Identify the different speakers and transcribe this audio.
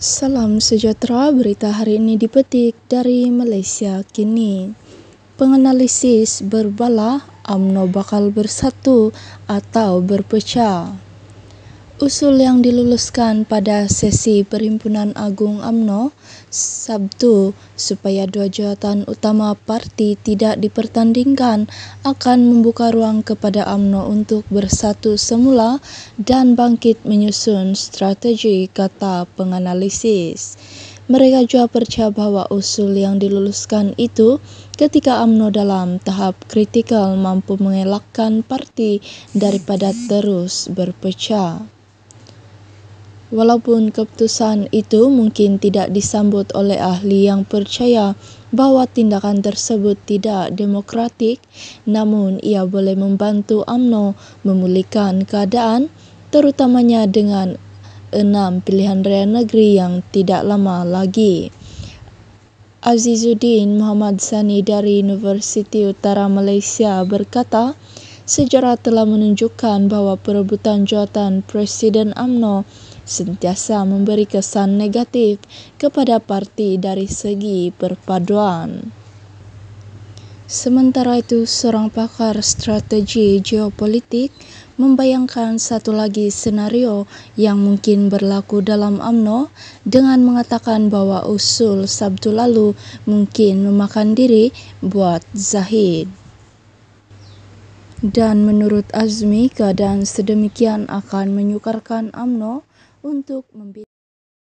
Speaker 1: Salam sejahtera, berita hari ini dipetik dari Malaysia kini. Penganalisis berbalah, UMNO bakal bersatu atau berpecah. Usul yang diluluskan pada sesi Perhimpunan Agung AMNO Sabtu supaya dua jawatan utama parti tidak dipertandingkan akan membuka ruang kepada AMNO untuk bersatu semula dan bangkit menyusun strategi kata penganalisis. Mereka juga percaya bahwa usul yang diluluskan itu ketika AMNO dalam tahap kritikal mampu mengelakkan parti daripada terus berpecah. Walaupun keputusan itu mungkin tidak disambut oleh ahli yang percaya bahawa tindakan tersebut tidak demokratik, namun ia boleh membantu AMNO memulihkan keadaan terutamanya dengan enam pilihan raya negeri yang tidak lama lagi. Azizuddin Muhammad Sani dari Universiti Utara Malaysia berkata, sejarah telah menunjukkan bahawa perebutan jawatan Presiden AMNO sentiasa memberi kesan negatif kepada parti dari segi perpaduan. Sementara itu, seorang pakar strategi geopolitik membayangkan satu lagi senario yang mungkin berlaku dalam AMNO dengan mengatakan bahawa usul Sabtu lalu mungkin memakan diri buat Zahid. Dan menurut Azmi, keadaan sedemikian akan menyukarkan Amno untuk membina.